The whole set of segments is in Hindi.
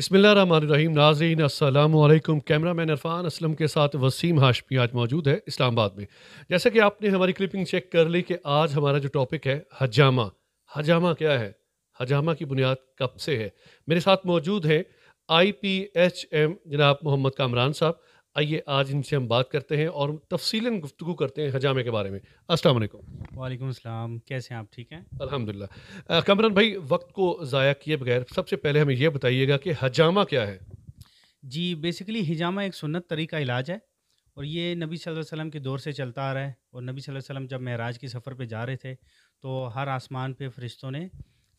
नाजीन नाजरीन कैमरा मैन इरफान असलम के साथ वसीम हाशमी आज मौजूद है इस्लामाबाद में जैसा कि आपने हमारी क्लिपिंग चेक कर ली कि आज हमारा जो टॉपिक है हजामा हजामा क्या है हजामा की बुनियाद कब से है मेरे साथ मौजूद हैं आई पी एच एम जनाब मोहम्मद कामरान साहब आइए आज इनसे हम बात करते हैं और तफसीला गुफ्तु करते हैं हजामे के बारे में अस्सलाम वालेकुम वालेकुम अस्सलाम कैसे हैं आप ठीक हैं अल्हम्दुलिल्लाह कमरन भाई वक्त को ज़ाया किए बगैर सबसे पहले हमें यह बताइएगा कि हजामा क्या है जी बेसिकली हजामा एक सुन्नत तरीका इलाज है और ये नबी सल्लल्लाहु वसल्लम के दौर से चलता आ रहा है और नबी सल अलैहि वसल्लम जब महराज के सफ़र पर जा रहे थे तो हर आसमान पर फरिश्तों ने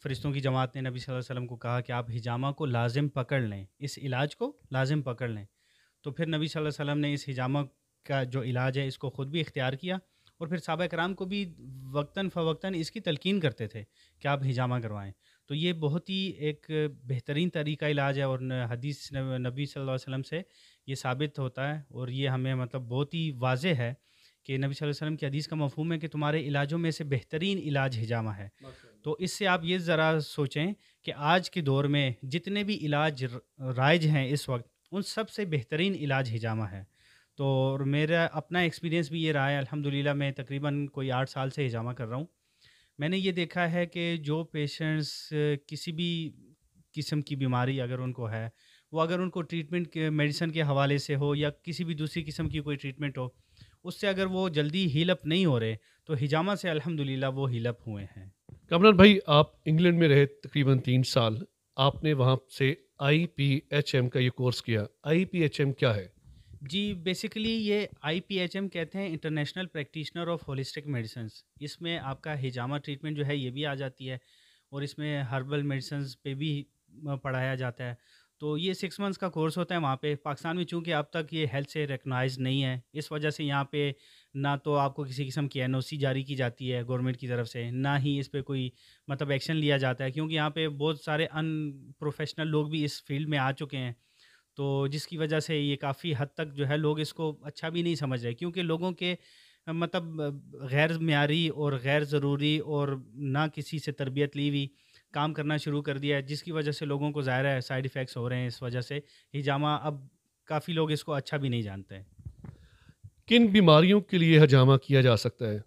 फरिश्तों की जमात ने नबी वसल्लम को कहा कि आप हिजामा को लाजिम पकड़ लें इस इलाज को लाजिम पकड़ लें तो फिर नबी सल्लल्लाहु अलैहि वसल्लम ने इस हिजामा का जो इलाज है इसको ख़ुद भी इख्तियार किया और फिर सबा कराम को भी वक्ता फ़वक्ता इसकी तलकिन करते थे कि आप हिजामा करवाएँ तो ये बहुत ही एक बेहतरीन तरीका इलाज है और हदीस नबी सल्लल्लाहु अलैहि वसल्लम से ये साबित होता है और ये हमें मतलब बहुत ही वाज है कि नबी सल्लल्लाहु अलैहि वसल्लम की हदीस का मफहूम है कि तुम्हारे इलाजों में से बेहतरीन इलाज हिजामा है तो इससे आप ये ज़रा सोचें कि आज के दौर में जितने भी इलाज राइज हैं इस वक्त उन सब से बेहतरीन इलाज हिजामा है तो और मेरा अपना एक्सपीरियंस भी ये रहा है अल्हम्दुलिल्लाह मैं तकरीबन कोई आठ साल से हिजामा कर रहा हूँ मैंने ये देखा है कि जो पेशेंट्स किसी भी किस्म की बीमारी अगर उनको है वो अगर उनको ट्रीटमेंट के मेडिसन के हवाले से हो या किसी भी दूसरी किस्म की कोई ट्रीटमेंट हो उससे अगर वो जल्दी हील अप नहीं हो रहे तो हिजामा से अल्हम्दुलिल्लाह वो हील अप हुए हैं कमरान भाई आप इंग्लैंड में रहे तकरीबन तीन साल आपने वहाँ से आई पी एच एम का ये कोर्स किया आई पी एच एम क्या है जी बेसिकली ये आई पी एच एम कहते हैं international practitioner of holistic medicine इसमें आपका हिजामा ट्रीटमेंट जो है ये भी आ जाती है और इसमें हर्बल मेडिसन्स पे भी पढ़ाया जाता है तो ये सिक्स मंथ्स का कोर्स होता है वहाँ पे पाकिस्तान में चूँकि अब तक ये हेल्थ से रिकगनाइज नहीं है इस वजह से यहाँ पे ना तो आपको किसी किस्म की एन जारी की जाती है गवर्नमेंट की तरफ से ना ही इस पर कोई मतलब एक्शन लिया जाता है क्योंकि यहाँ पे बहुत सारे अनप्रोफेशनल लोग भी इस फील्ड में आ चुके हैं तो जिसकी वजह से ये काफ़ी हद तक जो है लोग इसको अच्छा भी नहीं समझ रहे क्योंकि लोगों के मतलब गैर मीरी और गैर ज़रूरी और ना किसी से तरबियत ली हुई काम करना शुरू कर दिया है जिसकी वजह से लोगों को ज़ाहिर है साइड इफ़ेक्ट्स हो रहे हैं इस वजह से हिजामा अब काफ़ी लोग इसको अच्छा भी नहीं जानते हैं किन बीमारियों के लिए हजामा किया जा सकता है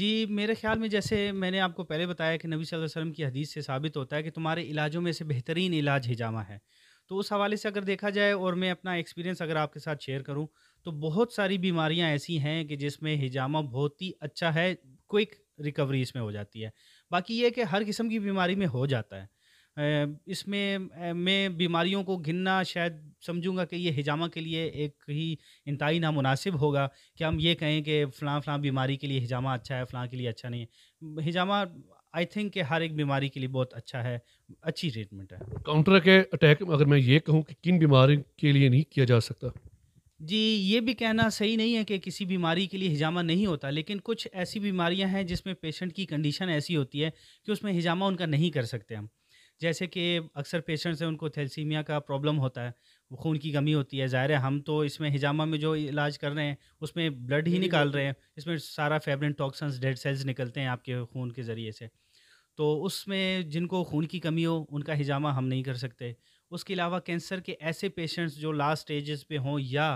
जी मेरे ख्याल में जैसे मैंने आपको पहले बताया कि नबी सल्लल्लाहु अलैहि वसल्लम की हदीस से साबित होता है कि तुम्हारे इलाजों में से बेहतरीन इलाज हिजामा है तो उस हवाले से अगर देखा जाए और मैं अपना एक्सपीरियंस अगर आपके साथ शेयर करूं तो बहुत सारी बीमारियां ऐसी हैं कि जिसमें हिजामा बहुत ही अच्छा है क्विक रिकवरी इसमें हो जाती है बाकी ये कि हर किस्म की बीमारी में हो जाता है इसमें मैं बीमारियों को घिनना शायद समझूंगा कि ये हिजामा के लिए एक ही इंतई नामनासिब होगा कि हम ये कहें कि फ़लाँ फ़लाँ बीमारी के लिए हिजामा अच्छा है फ़लाँ के लिए अच्छा नहीं है हिजामा आई थिंक कि हर एक बीमारी के लिए बहुत अच्छा है अच्छी ट्रीटमेंट है काउंटर के अटैक अगर मैं ये कहूँ कि किन बीमारी के लिए नहीं किया जा सकता जी ये भी कहना सही नहीं है कि किसी बीमारी के लिए हिजामा नहीं होता लेकिन कुछ ऐसी बीमारियां हैं जिसमें पेशेंट की कंडीशन ऐसी होती है कि उसमें हिजामा उनका नहीं कर सकते हम जैसे कि अक्सर पेशेंट्स हैं उनको थैलसीमिया का प्रॉब्लम होता है खून की कमी होती है ज़ाहिर है हम तो इसमें हिजामा में जो इलाज कर रहे हैं उसमें ब्लड ही निकाल रहे हैं इसमें सारा फेबरिन टॉक्सन्स डेड सेल्स निकलते हैं आपके खून के ज़रिए से तो उसमें जिनको खून की कमी हो उनका हिजामा हम नहीं कर सकते उसके अलावा कैंसर के ऐसे पेशेंट्स जो लास्ट स्टेजेस पे हों या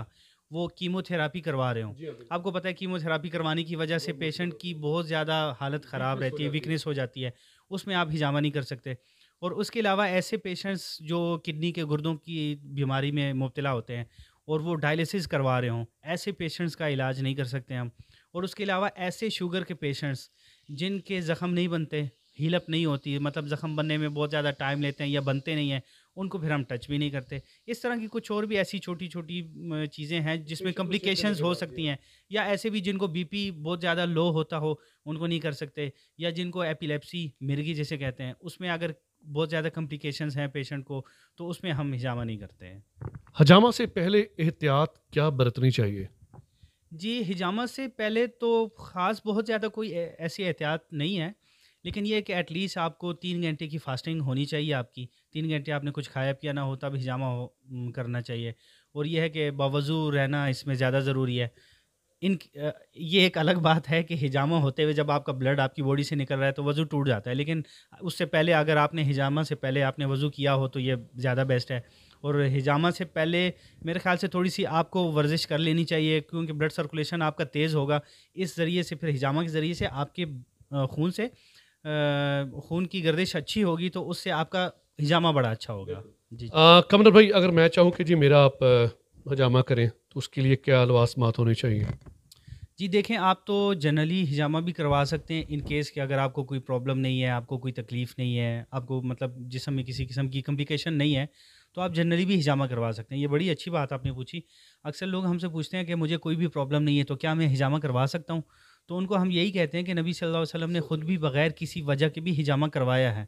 वो कीमोथेरापी करवा रहे हों हाँ, आपको पता है कीमोथेरापी करवाने की वजह से पेशेंट की बहुत ज़्यादा हालत ख़राब रहती है वीकनेस हो जाती है उसमें आप हिजामा नहीं कर सकते और उसके अलावा ऐसे पेशेंट्स जो किडनी के गुर्दों की बीमारी में मुबतला होते हैं और वो डायलिसिस करवा रहे हों ऐसे पेशेंट्स का इलाज नहीं कर सकते हम और उसके अलावा ऐसे शुगर के पेशेंट्स जिनके ज़ख़म नहीं बनते हीलप नहीं होती मतलब ज़ख़म बनने में बहुत ज़्यादा टाइम लेते हैं या बनते नहीं हैं उनको फिर हम टच भी नहीं करते इस तरह की कुछ और भी ऐसी छोटी छोटी चीज़ें हैं जिसमें कम्प्लिकेशन हो सकती हैं या ऐसे भी जिनको बीपी बहुत ज़्यादा लो होता हो उनको नहीं कर सकते या जिनको एपिलेप्सी मिर्गी जैसे कहते हैं उसमें अगर बहुत ज़्यादा कम्प्लिकेशन हैं पेशेंट को तो उसमें हम हिजामा नहीं करते हैं हजामा से पहले एहतियात क्या बरतनी चाहिए जी हिजामा से पहले तो ख़ास बहुत ज़्यादा कोई ऐसी एहतियात नहीं है लेकिन ये कि एटलीस्ट आपको तीन घंटे की फास्टिंग होनी चाहिए आपकी तीन घंटे आपने कुछ खाया पिया ना हो तब हिजामा हो करना चाहिए और यह है कि बावजू रहना इसमें ज़्यादा ज़रूरी है इन ये एक अलग बात है कि हिजामा होते हुए जब आपका ब्लड आपकी बॉडी से निकल रहा है तो वज़ू टूट जाता है लेकिन उससे पहले अगर आपने हिजामा से पहले आपने वज़ू किया हो तो ये ज़्यादा बेस्ट है और हिजामा से पहले मेरे ख्याल से थोड़ी सी आपको वर्जिश कर लेनी चाहिए क्योंकि ब्लड सर्कुलेशन आपका तेज़ होगा इस ज़रिए से फिर हिजामा के ज़रिए से आपके खून से खून की गर्दिश अच्छी होगी तो उससे आपका हिजामा बड़ा अच्छा होगा जी कमर भाई अगर मैं चाहूँ कि जी मेरा आप हजामा करें तो उसके लिए क्या लवासमात होने चाहिए जी देखें आप तो जनरली हिजामा भी करवा सकते हैं इन केस कि अगर आपको कोई प्रॉब्लम नहीं है आपको कोई तकलीफ़ नहीं है आपको मतलब जिसम में किसी किस्म की कम्प्लिकेशन नहीं है तो आप जनरली भी हिजामा करवा सकते हैं ये बड़ी अच्छी बात आपने पूछी अक्सर लोग हमसे पूछते हैं कि मुझे कोई भी प्रॉब्लम नहीं है तो क्या मैं हिजामा करवा सकता हूँ तो उनको हम यही कहते हैं कि नबी सल्लल्लाहु अलैहि वसल्लम ने ख़ुद भी बग़ैर किसी वजह के भी हिजामा करवाया है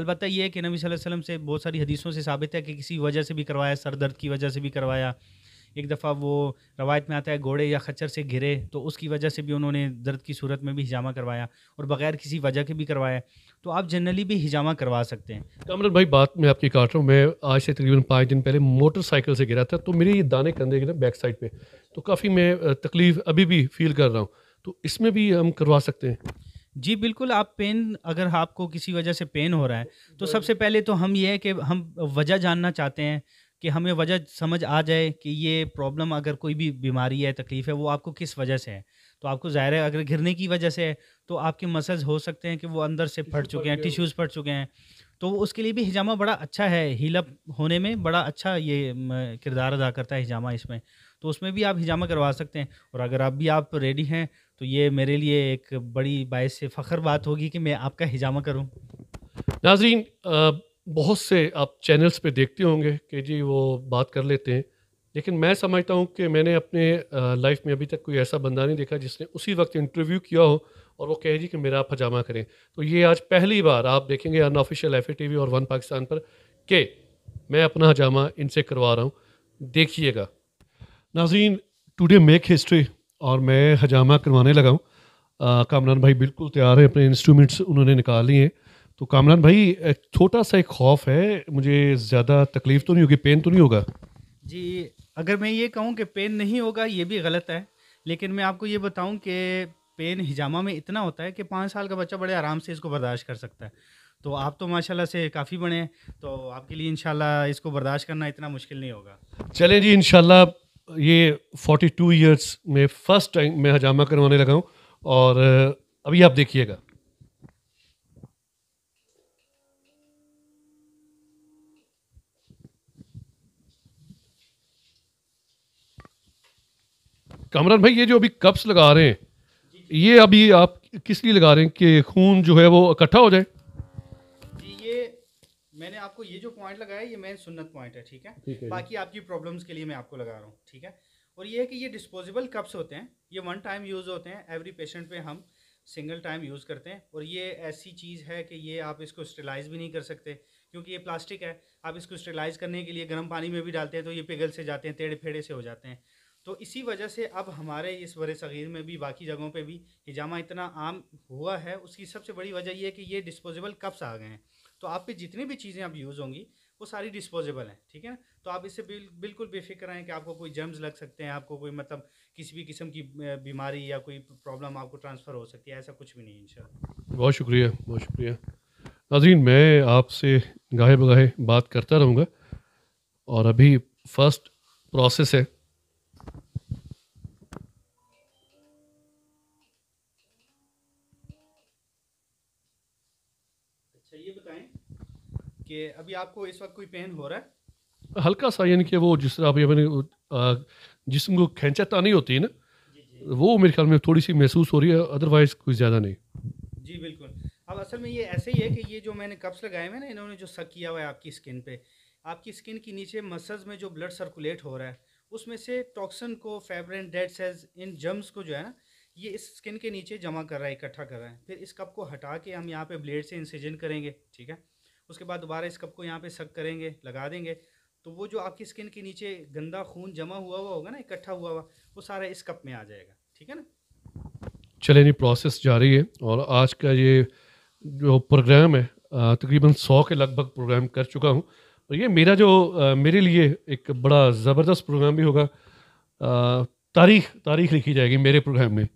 अलबत्त यह है कि नबी सल्लल्लाहु अलैहि वसल्लम से बहुत सारी हदीसों से साबित है कि किसी वजह से भी करवाया सर दर्द की वजह से भी करवाया एक दफ़ा वो रवायत में आता है घोड़े या खच्चर से घिरे तो उसकी वजह से भी उन्होंने दर्द की सूरत में भी हिजामा करवाया और बग़ैर किसी वजह के भी करवाया तो आप जनरली भी हिजामा करवा सकते हैं कमरन भाई बात मैं आपकी काट रहा हूँ मैं आज से तकरीबन पाँच दिन पहले मोटरसाइकिल से गिरा था तो मेरे ये दाने कंधे के ना बैक साइड पर तो काफ़ी मैं तकलीफ़ अभी भी फील कर रहा हूँ तो इसमें भी हम करवा सकते हैं जी बिल्कुल आप पेन अगर आपको किसी वजह से पेन हो रहा है तो सबसे पहले तो हम ये है कि हम वजह जानना चाहते हैं कि हमें वजह समझ आ जाए कि ये प्रॉब्लम अगर कोई भी बीमारी है तकलीफ़ है वो आपको किस वजह से है तो आपको ज़ाहिर है अगर घिरने की वजह से है तो आपके मसल्स हो सकते हैं कि वो अंदर से फट चुके हैं टिश्यूज़ फट चुके हैं तो उसके लिए भी हिजामा बड़ा अच्छा है हीलअप होने में बड़ा अच्छा ये किरदार अदा करता है हिजामा इसमें तो उसमें भी आप हिजामा करवा सकते हैं और अगर आप भी आप रेडी हैं तो ये मेरे लिए एक बड़ी बायस से फ़ख्र बात होगी कि मैं आपका हिजामा करूँ नाजरीन बहुत से आप चैनल्स पे देखते होंगे कि जी वो बात कर लेते हैं लेकिन मैं समझता हूँ कि मैंने अपने लाइफ में अभी तक कोई ऐसा बंदा नहीं देखा जिसने उसी वक्त इंटरव्यू किया हो और वो कहे जी कि मेरा आप हजामा करें तो ये आज पहली बार आप देखेंगे अनऑफिशियल एफ टी और वन पाकिस्तान पर कि मैं अपना हजामा इनसे करवा रहा हूँ देखिएगा नाजरीन टुडे मेक हिस्ट्री और मैं हजामा करवाने लगा हूँ कामरान भाई बिल्कुल तैयार है अपने इंस्ट्रूमेंट्स उन्होंने निकाल लिए हैं तो कामरान भाई एक छोटा सा एक खौफ है मुझे ज़्यादा तकलीफ़ तो नहीं होगी पेन तो नहीं होगा जी अगर मैं ये कहूँ कि पेन नहीं होगा ये भी गलत है लेकिन मैं आपको ये बताऊँ कि पेन हिजामा में इतना होता है कि पाँच साल का बच्चा बड़े आराम से इसको बर्दाश्त कर सकता है तो आप तो माशाल्लाह से काफ़ी बड़े हैं तो आपके लिए इनशाला इसको बर्दाश्त करना इतना मुश्किल नहीं होगा चलें जी इन ये 42 टू ईयर्स में फर्स्ट टाइम मैं हजामा करवाने लगा हूँ और अभी आप देखिएगा कमरन भाई ये जो अभी कप्स लगा रहे हैं ये अभी आप किस लिए लगा रहे हैं कि खून जो है वो इकट्ठा हो जाए मैंने आपको ये जो पॉइंट लगाया ये मेन सुन्नत पॉइंट है ठीक है बाकी आपकी प्रॉब्लम्स के लिए मैं आपको लगा रहा हूँ ठीक है और ये है कि ये डिस्पोजेबल कप्स होते हैं ये वन टाइम यूज़ होते हैं एवरी पेशेंट पे हम सिंगल टाइम यूज़ करते हैं और ये ऐसी चीज़ है कि ये आप इसको स्टेलाइज भी नहीं कर सकते क्योंकि ये प्लास्टिक है आप इसको स्टेलाइज करने के लिए गर्म पानी में भी डालते हैं तो ये पिघल से जाते हैं टेढ़े फेड़े से हो जाते हैं तो इसी वजह से अब हमारे इस वर सग़ीर में भी बाकी जगहों पे भी हिजामा इतना आम हुआ है उसकी सबसे बड़ी वजह यह है कि ये डिस्पोजेबल कप्स आ गए हैं तो आप पे जितनी भी चीज़ें आप यूज़ होंगी वो सारी डिस्पोजेबल हैं ठीक है ना तो आप इससे बिल, बिल्कुल बेफिक्र हैं कि आपको कोई जर्म्स लग सकते हैं आपको कोई मतलब किसी भी किस्म की बीमारी या कोई प्रॉब्लम आपको ट्रांसफ़र हो सकती है ऐसा कुछ भी नहीं इन बहुत शुक्रिया बहुत शुक्रिया नाजीन मैं आपसे गाहे बगाहे बात करता रहूँगा और अभी फर्स्ट प्रोसेस है अभी आपको इस वक्त कोई पेन हो रहा है हल्का सा यानी कि वो जिस तरह अभी मैंने जिसम को खींचा नहीं होती है ना जी जी। वो मेरे ख्याल में थोड़ी सी महसूस हो रही है अदरवाइज कोई ज़्यादा नहीं जी बिल्कुल अब असल में ये ऐसे ही है कि ये जो मैंने कप्स लगाए हुए ना इन्होंने जो सक किया हुआ है आपकी स्किन पे आपकी स्किन के नीचे मसल्स में जो ब्लड सर्कुलेट हो रहा है उसमें से टॉक्सन को फेबरन डेड सेल्स इन जम्स को जो है ना ये इस स्किन के नीचे जमा कर रहा है इकट्ठा कर रहा है फिर इस कप को हटा के हम यहाँ पे ब्लेड से इंसिजन करेंगे ठीक है उसके बाद दोबारा इस कप को यहाँ पे सक करेंगे लगा देंगे तो वो जो आपकी स्किन के नीचे गंदा खून जमा हुआ हुआ होगा ना इकट्ठा हुआ हुआ वो सारा इस कप में आ जाएगा ठीक है ना चले नहीं प्रोसेस जारी है और आज का ये जो प्रोग्राम है तकरीबन सौ के लगभग प्रोग्राम कर चुका हूँ और ये मेरा जो मेरे लिए एक बड़ा ज़बरदस्त प्रोग्राम भी होगा तारीख तारीख लिखी जाएगी मेरे प्रोग्राम में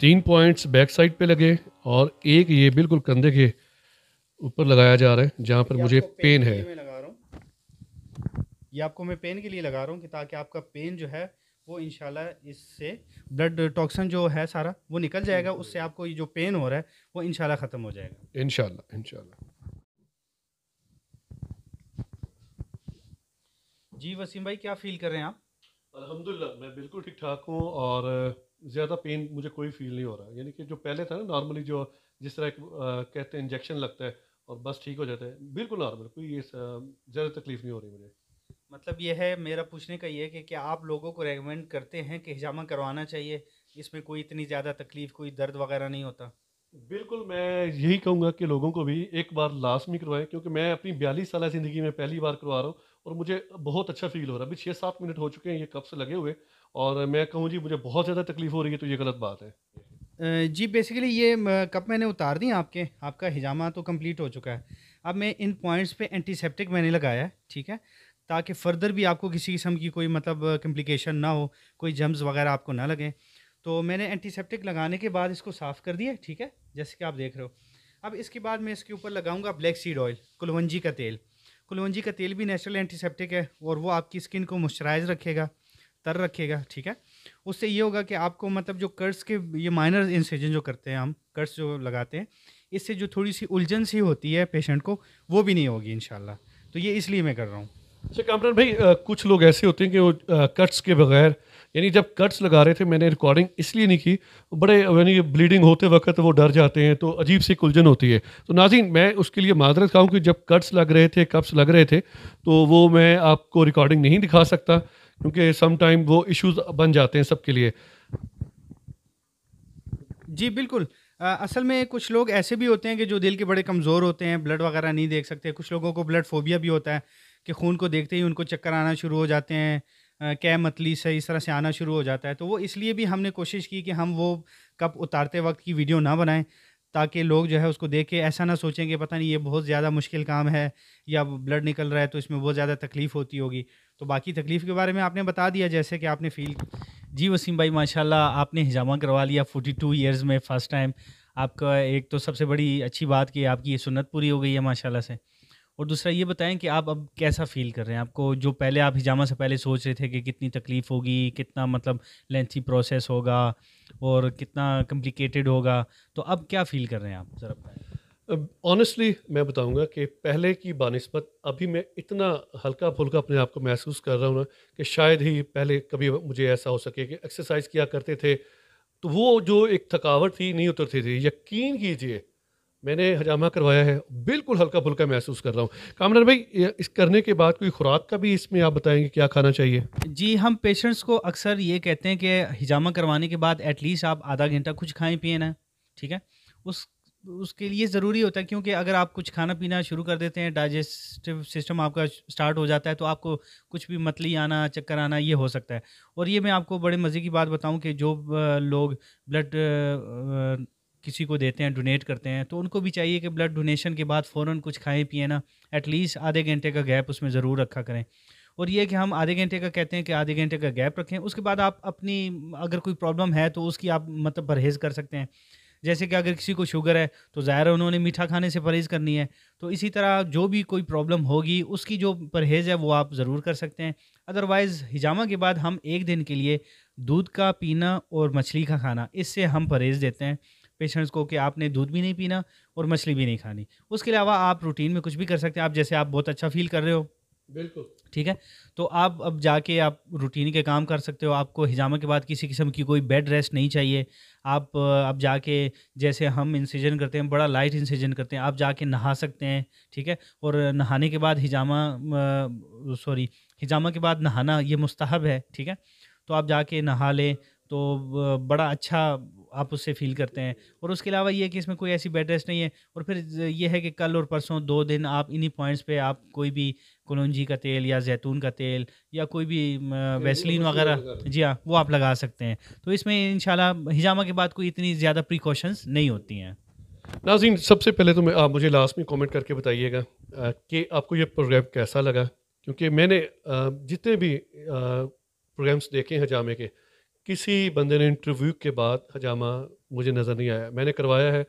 तीन पॉइंट्स बैक साइड पे लगे और एक ये बिल्कुल कंधे के ऊपर लगाया जा रहा है जहाँ पर मुझे पेन है ये आपको मैं पेन के लिए लगा रहा हूँ कि ताकि आपका पेन जो है वो इनशाला इससे ब्लड टॉक्सन जो है सारा वो निकल जाएगा उससे आपको ये जो पेन हो रहा है वो इनशाला ख़त्म हो जाएगा इनशाला इनशाला जी वसीम भाई क्या फील कर रहे हैं आप अलहमदिल्ला मैं बिल्कुल ठीक ठाक हूँ और ज़्यादा पेन मुझे कोई फील नहीं हो रहा यानी कि जो पहले था ना नॉर्मली जो जिस तरह एक, कहते हैं इंजेक्शन लगता है और बस ठीक हो जाता है बिल्कुल नॉर्मल कोई ये ज़्यादा तकलीफ नहीं हो रही मुझे मतलब यह है मेरा पूछने का ये है कि क्या आप लोगों को रेकमेंड करते हैं कि हिजामा करवाना चाहिए इसमें कोई इतनी ज़्यादा तकलीफ कोई दर्द वगैरह नहीं होता बिल्कुल मैं यही कहूँगा कि लोगों को भी एक बार लाजमी करवाएं क्योंकि मैं अपनी बयालीस साल ज़िंदगी में पहली बार करवा रहा हूँ और मुझे बहुत अच्छा फील हो रहा है अभी छः सात मिनट हो चुके हैं ये कब से लगे हुए और मैं कहूँ जी मुझे बहुत ज़्यादा तकलीफ़ हो रही है तो ये गलत बात है जी बेसिकली ये कप मैंने उतार दी आपके आपका हिजामा तो कंप्लीट हो चुका है अब मैं इन पॉइंट्स पे एंटीसेप्टिक मैंने लगाया है ठीक है ताकि फर्दर भी आपको किसी किस्म की कोई मतलब कम्प्लिकेशन ना हो कोई जम्स वगैरह आपको ना लगें तो मैंने एंटीसेप्टिक लगाने के बाद इसको साफ़ कर दिया ठीक है जैसे कि आप देख रहे हो अब इसके बाद मैं इसके ऊपर लगाऊंगा ब्लैक सीड ऑयल कुलवंजी का तेल कुलवंजी का तेल भी नेचुरल एंटीसेप्टिक है और वो आपकी स्किन को मॉइस्चराइज रखेगा तर रखेगा ठीक है उससे ये होगा कि आपको मतलब जो कर्ज के ये माइनर इंसेजन जो करते हैं हम कर्ज जो लगाते हैं इससे जो थोड़ी सी उलझन सी होती है पेशेंट को वो भी नहीं होगी इन तो ये इसलिए मैं कर रहा हूँ अच्छा कामरान भाई आ, कुछ लोग ऐसे होते हैं कि वो आ, कट्स के बगैर यानी जब कट्स लगा रहे थे मैंने रिकॉर्डिंग इसलिए नहीं की बड़े यानी ब्लीडिंग होते वक्त वो डर जाते हैं तो अजीब सी कुलझन होती है तो नाजिन मैं उसके लिए माजरत कहूँ कि जब कट्स लग रहे थे कप्स लग रहे थे तो वो मैं आपको रिकॉर्डिंग नहीं दिखा सकता क्योंकि सम टाइम वो इश्यूज बन जाते हैं सबके लिए जी बिल्कुल असल में कुछ लोग ऐसे भी होते हैं कि जो दिल के बड़े कमज़ोर होते हैं ब्लड वगैरह नहीं देख सकते कुछ लोगों को ब्लड फोबिया भी होता है कि खून को देखते ही उनको चक्कर आना शुरू हो जाते हैं कै मतली से इस तरह से आना शुरू हो जाता है तो वो इसलिए भी हमने कोशिश की कि हम वो कप उतारते वक्त की वीडियो ना बनाएं ताकि लोग जो है उसको देख के ऐसा ना सोचें कि पता नहीं ये बहुत ज़्यादा मुश्किल काम है या ब्लड निकल रहा है तो इसमें बहुत ज़्यादा तकलीफ़ होती होगी तो बाकी तकलीफ़ के बारे में आपने बता दिया जैसे कि आपने फील जी वसीम भाई माशाल्लाह आपने हिजामा करवा लिया 42 इयर्स में फ़र्स्ट टाइम आपका एक तो सबसे बड़ी अच्छी बात कि आपकी ये सुन्नत पूरी हो गई है माशाल्लाह से और दूसरा ये बताएं कि आप अब कैसा फील कर रहे हैं आपको जो पहले आप हिजामा से पहले सोच रहे थे कि कितनी तकलीफ़ होगी कितना मतलब लेंथी प्रोसेस होगा और कितना कम्प्लिकेटेड होगा तो अब क्या फ़ील कर रहे हैं आप ज़रा ऑनेस्टली मैं बताऊंगा कि पहले की बानस्बत अभी मैं इतना हल्का फुल्का अपने आप को महसूस कर रहा हूँ ना कि शायद ही पहले कभी मुझे ऐसा हो सके कि एक्सरसाइज किया करते थे तो वो जो एक थकावट थी नहीं उतरती थी यकीन कीजिए मैंने हजामा करवाया है बिल्कुल हल्का फुल्का महसूस कर रहा हूँ कामरान भाई इस करने के बाद कोई खुराक का भी इसमें आप बताएंगे क्या खाना चाहिए जी हम पेशेंट्स को अक्सर ये कहते हैं कि हिजामा करवाने के बाद एटलीस्ट आप आधा घंटा कुछ खाएं पिए ना ठीक है उस उसके लिए ज़रूरी होता है क्योंकि अगर आप कुछ खाना पीना शुरू कर देते हैं डाइजेस्टिव सिस्टम आपका स्टार्ट हो जाता है तो आपको कुछ भी मतली आना चक्कर आना ये हो सकता है और ये मैं आपको बड़े मज़े की बात बताऊं कि जो लोग ब्लड किसी को देते हैं डोनेट करते हैं तो उनको भी चाहिए कि ब्लड डोनेशन के बाद फ़ौर कुछ खाएँ पिए ना एटलीस्ट आधे घंटे का गैप उसमें ज़रूर रखा करें और ये कि हम आधे घंटे का कहते हैं कि आधे घंटे का गैप रखें उसके बाद आप अपनी अगर कोई प्रॉब्लम है तो उसकी आप मतलब परहेज़ कर सकते हैं जैसे कि अगर किसी को शुगर है तो ज़ाहिर उन्होंने मीठा खाने से परहेज़ करनी है तो इसी तरह जो भी कोई प्रॉब्लम होगी उसकी जो परहेज़ है वो आप ज़रूर कर सकते हैं अदरवाइज़ हिजामा के बाद हम एक दिन के लिए दूध का पीना और मछली का खाना इससे हम परहेज़ देते हैं पेशेंट्स को कि आपने दूध भी नहीं पीना और मछली भी नहीं खानी उसके अलावा आप रूटीन में कुछ भी कर सकते हैं आप जैसे आप बहुत अच्छा फील कर रहे हो बिल्कुल ठीक है तो आप अब जाके आप रूटीन के काम कर सकते हो आपको हिजामा के बाद किसी किस्म की कोई बेड रेस्ट नहीं चाहिए आप अब जाके जैसे हम इंसीजन करते हैं बड़ा लाइट इंसीजन करते हैं आप जाके नहा सकते हैं ठीक है और नहाने के बाद हिजामा सॉरी हिजामा के बाद नहाना ये मुस्तहब है ठीक है तो आप जाके नहा लें तो बड़ा अच्छा आप उससे फील करते हैं और उसके अलावा ये कि इसमें कोई ऐसी बेड रेस्ट नहीं है और फिर ये है कि कल और परसों दो दिन आप इन्हीं पॉइंट्स पे आप कोई भी कलौजी का तेल या जैतून का तेल या कोई भी वैसलिन वगैरह जी हाँ वो आप लगा सकते हैं तो इसमें इन हिजामा के बाद कोई इतनी ज़्यादा प्रिकॉशंस नहीं होती हैं नाजीन सबसे पहले तो आप मुझे लास्ट में कॉमेंट करके बताइएगा कि आपको ये प्रोग्राम कैसा लगा क्योंकि मैंने जितने भी प्रोग्राम्स देखे हैं हजामे के किसी बंदे ने इंटरव्यू के बाद हजामा मुझे नज़र नहीं आया मैंने करवाया है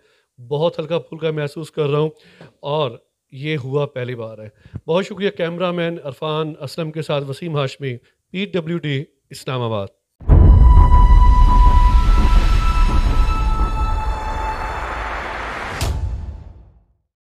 बहुत हल्का फुल्का महसूस कर रहा हूँ और ये हुआ पहली बार है बहुत शुक्रिया कैमरा मैन अरफान असलम के साथ Wasim Hashmi P W D Islamabad